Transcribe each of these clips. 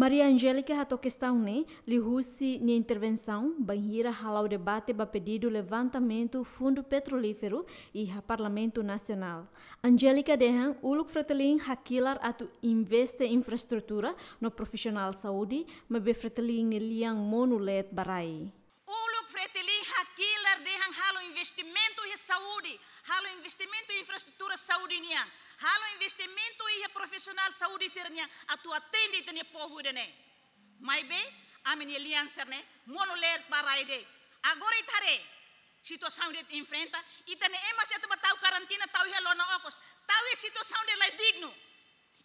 Maria Angélica ratou questão né, lihusi na intervenção, banhira halau debate ba pedido levantamento fundo petrolífero e ha parlamento nacional. Angélica dehan uluk fretelin hakilar atu investe infraestrutura no profissional saúde, mebe fretelin liang monulet barai. Uluk fretelin hakilar dehan halo investimento e saúde, halo investimento em infraestrutura saúde niang, halo investimento al saudi sirnya atua tendi tene pohu dene be amin elian serne mono parai paraide agori thare sito soundet infrenta itane emas atma tau karantina tau helona okos tau sito Saudi lai digno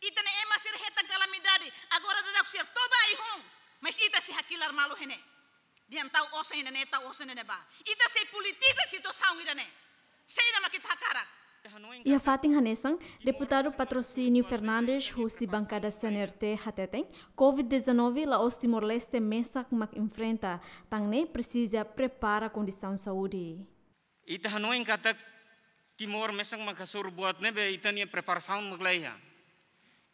itane emas ir heta calamidade agora dadak sir toba ihum mas ita si hakilar malu hene dian tau osa ne tau osa ne ba ita se politisa sito soundet ne sei nama kita karak ia fatin hanesang, deputado Patrocínio Fernandes, Rússia bancada CNRT hateteng, Covid-19 os Timor-Leste mesak mak enfrenta, tangne precisa prepara condição saúde. Ita hanuin katak Timor mesak makasur buat nebe itania preparação maglaiha.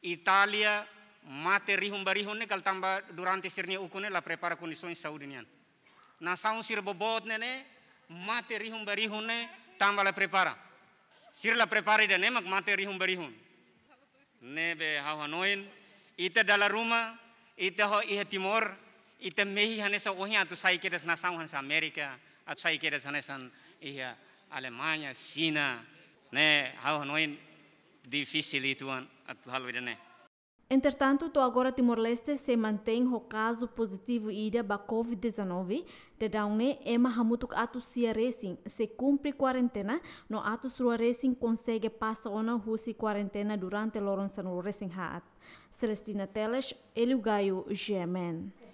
Itália mate materi barihum ne kal tamba durante sirnia ukune la prepara condições saúde nian. Nação sir bobot ne mate rihum barihum ne tamba la prepara sirla preparida emak materi hum berihun. Nebe hau hanoin, ite dala rumah, ite ho ihe timor, ite mehi hanesa ohi atu sai kedes nasau hanesa Amerika, atu sai kedes hanesa iya Alemanya, Sina, ne hau hanoin difícil ituan atu ne. Entretanto, do agora Timor-Leste se mantém o caso positivo ida da Covid-19. De daune, Emma Hamutuk Atos Sia Racing se cumpre quarentena, no Atu Sua Racing consegue passar ona Rusi quarentena durante Lorenzo Racing Hat. Celestina Teles, Elio Gaio, GMN.